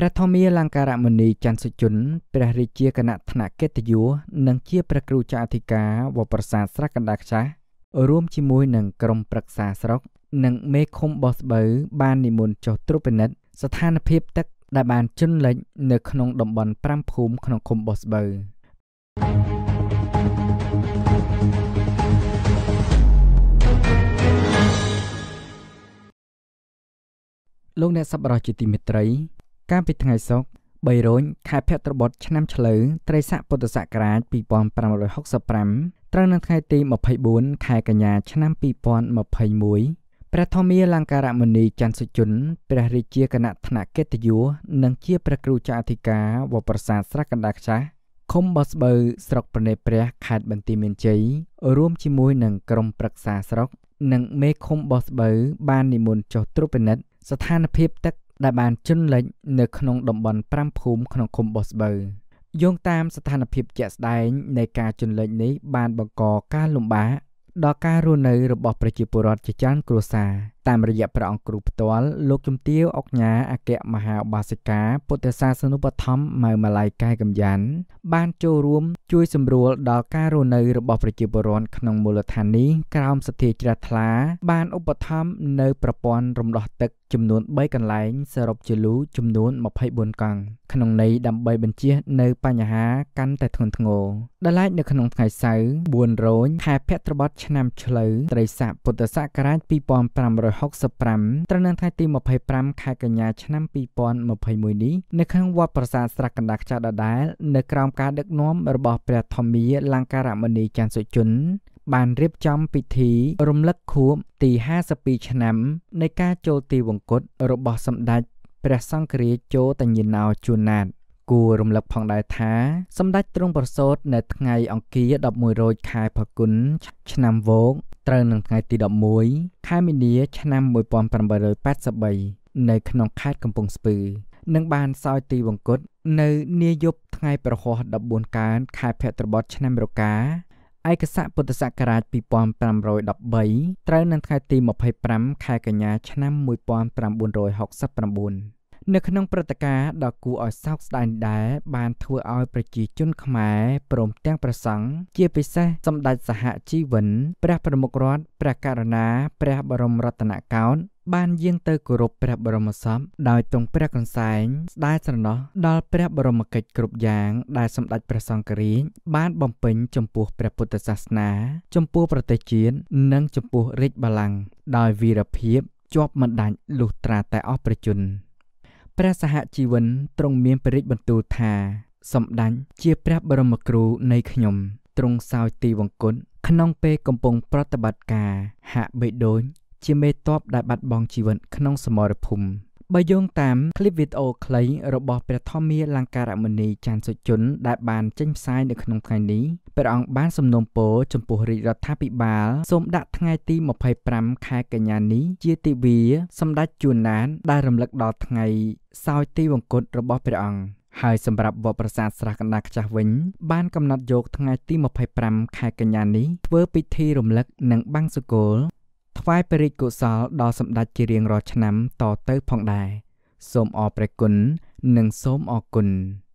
ព្រះធម្មាលង្ការមុនីច័ន្ទសុជនព្រះរាជាគណៈថ្នាក់កិត្តិយសនិងជាព្រះគ្រូចៅអធិការវត្តប្រាសាទស្រះកណ្ដាលខ្ចាស់រួមជាមួយនឹងក្រុមប្រឹក្សាស្រុកនិងមេឃុំបោះស្បូវបាននិមន្តចុះត្រួតពិនិត្យស្ថានភាពទឹក ដែលបានជន់លិច នៅក្នុងតំបន់5ភូមិក្នុងឃុំបោះស្បូវលោកអ្នកសប្បុរសជាទីមេត្រីកាលពីថ្ងៃសុក្រ3រោចខែភទ្របទឆ្នាំឆ្លូវត្រីស័កពុទ្ធសករាជ2565ត្រូវនៅថ្ងៃទី24ខែកញ្ញាឆ្នាំ2021ព្រះធម្មាលង្ការមុនីច័ន្ទសុជនព្រះរាជាគណៈថ្នាក់កិត្តិយសនិងជាព្រះគ្រូចៅអធិការវត្តប្រាសាទស្រះកណ្ដាលខ្ចាស់ឃុំបោះស្បូវស្រុកប្រណេព្រះខេត្តបន្ទាយមានជ័យរួមជាមួយនឹងក្រុមប្រឹក្សាស្រុក និងមេឃុំបោះស្បូវបាននិមន្តចុះត្រួតពិនិត្យស្ថានភាពទឹកដែលបានជន់លិចនៅក្នុងតំបន់5ភូមិក្នុងឃុំបោះស្បូវយោងតាម ស្ថានភាពជាក់ស្ដែងនៃការជន់លិចនេះបាន បង្កការលំបាកដល់ការរស់នៅរបស់ប្រជាពលរដ្ឋជាច្រើនគ្រួសារ។តាមរយៈព្រះអង្គគ្រូផ្ទាល់លោកជំទាវអុកញ៉ាអគ្គមហាឧបាសិកាពុទ្ធសាសនុបដ្ឋមម៉ៅម៉ាល័យកែកំយ៉ាន់បានចូលរួមជួយសម្រួល ដល់ការរស់នៅរបស់ប្រជាពលរដ្ឋក្នុងមូលដ្ឋាននេះក្រោមសទ្ធាជ្រះថ្លាបានឧបត្ថម្ភនៅប្រព័ន្ធរំដោះទឹកចំនួន3កន្លែងសរុបជាលូចំនួន24កង់ក្នុងន័យដើម្បីបញ្ជះនៅ បញ្ហាកាន់តែធ្ងន់ធ្ងរដល់ឡែកនៅក្នុងថ្ងៃសៅរ៍4រោចខែភទ្របទឆ្នាំឆ្លូវត្រីស័កពុទ្ធសករាជ2560 65ត្រូវនឹងថ្ងៃទី25ខែកញ្ញាឆ្នាំ2021នេះនៅក្នុងវត្តប្រាសាទស្រះកណ្ដាលខ្ចាត់ដដែលនៅក្រោមការដឹកនាំរបស់ព្រះធម្មាលង្ការមនីច័ន្ទសុជនបានរៀបចំពិធីរំលឹកខួបទី52ឆ្នាំនៃការចូលទីវង្គតរបស់សម្ដេចព្រះសង្ឃរាជជោតញ្ញិណោជួនណាត គួររំលឹកផងដែរថាសម្ដេចទ្រង់ប្រសូតនៅថ្ងៃអង្គារ11រោចខែផល្គុនឆ្នាំវោកត្រូវនឹងថ្ងៃទី11ខែមីនាឆ្នាំ1883នៅក្នុងខេត្តកំពង់ស្ពឺនិងបានសោយទីវង្គតនៅនាយប់ថ្ងៃប្រហោះ14កើនខែភទ្របទឆ្នាំរកាឯកសារពុទ្ធសករាជ2513ត្រូវនឹងថ្ងៃទី25ខែកញ្ញាឆ្នាំ1969នៅក្នុងព្រឹត្តិការណ៍ដ៏គួរឲ្យសោកស្ដាយនេះដែរបានធ្វើឲ្យប្រជាជនខ្មែរព្រមទាំងព្រះសង្ឃជាពិសេសសម្ដេចសហជីវិនព្រះប្រមុខរដ្ឋព្រះករុណាព្រះបរមរតនកោដ្ឋបានយាងទៅគោរពព្រះបរមសពដោយទ្រង់ព្រះកន្សែងស្ដាយស្រណោះដល់ព្រះបរមកិច្ចគ្រប់យ៉ាងដែលសម្ដេចព្រះសង្ឃរាជបានបំពេញចំពោះព្រះពុទ្ធសាសនាចំពោះប្រទេសជាតិនិងចំពោះរាជបល្ល័ង្កដោយវីរភាពជាប់មិនដាច់លុះត្រាតែអស់ប្រជញ្ញព្រះសហជីវិនទ្រង់មានព្រះរាជបន្ទូលថាសម្ដេចជាព្រះបរមគ្រូនៃខ្ញុំ ទ្រង់សោយទីវង្គតក្នុងពេលកំពុង ប្រតិបត្តិការហាក់បីដូចជាមេតបដែលបាត់បង់ជីវិតក្នុងសមរភូមិបើយោងតាមឃ្លីបវីដេអូខ្លី របស់ព្រះធម្មាលង្ការមុនីចាន់សុជនដែលបានចេញផ្សាយនៅក្នុងថ្ងៃនេះព្រះអង្គបានសំណូមពរចំពោះរាជរដ្ឋាភិបាលសូមដាក់ថ្ងៃទី25ខែកញ្ញានេះជាទិវាសម្ដេចជួនណាន ដែលរំលឹកដល់ថ្ងៃ សោយទីវង្គតរបស់ព្រះអង្គហើយសម្រាប់វត្តប្រាសាទស្រះកណ្ដាលខ្ចាស់វិញបានកំណត់យក ថ្ងៃទី25ខែកញ្ញានេះធ្វើពិធីរំលឹកនិងបាំងសុគលថ្វាយព្រះរាជកុសលដល់សម្ដេចជារៀងរាល់ឆ្នាំតទៅផងដែរសូមអរព្រះគុណនិងសូមអរគុណ។